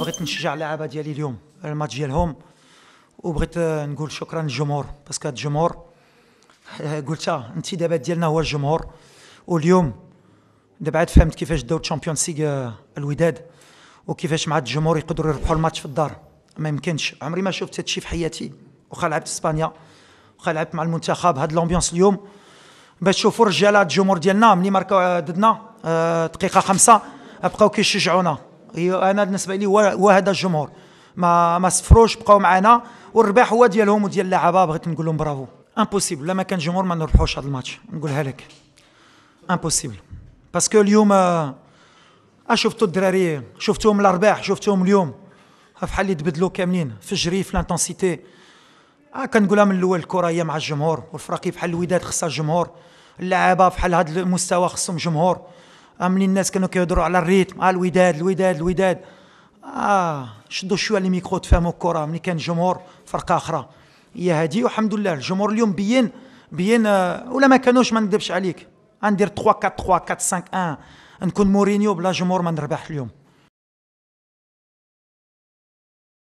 بغيت نشجع اللعابه ديالي اليوم الماتش ديالهم وبغيت آه، نقول شكرا للجمهور باسكو هاد الجمهور آه، قلتها الانتدابات ديالنا هو الجمهور واليوم دابا عاد فهمت كيفاش داو الشامبيونز ليغ آه، الوداد وكيفاش مع الجمهور يقدروا يربحوا الماتش في الدار ما يمكنش عمري ما شفت هادشي في حياتي واخا لعبت اسبانيا واخا لعبت مع المنتخب هاد الامبيونس اليوم باش تشوفوا الرجاله الجمهور ديالنا ملي ماركوا ضدنا دقيقه خمسة بقاو كيشجعونا هي انا بالنسبه لي وهذا الجمهور ما ما صفروش بقاو معنا والرباح هو ديالهم وديال اللعابه بغيت نقول لهم برافو امبوسيبل لا ما كان جمهور ما نربحوش هذا الماتش نقولها لك امبوسيبل باسكو اليوم آه، آه، شفتوا الدراري شفتوهم الارباح شفتوهم اليوم بحال آه، اللي تبدلوا كاملين في الجري في لانتونسيتي آه كنقولها من الاول الكره هي مع الجمهور والفراقي بحال الوداد خصها الجمهور اللعابه بحال هذا المستوى خصهم جمهور آه، ملي الناس كانوا كيهضروا على الريتم اه الوداد الوداد الوداد اه شدوا شويه لي ميكرو تفهموا الكره ملي كان جمهور فرقه اخرى هي هادي والحمد لله الجمهور اليوم بين بين آه ولا ما كانوش ما نكذبش عليك غندير 3 4 3 4 5 1 نكون مورينيو بلا جمهور ما نربح اليوم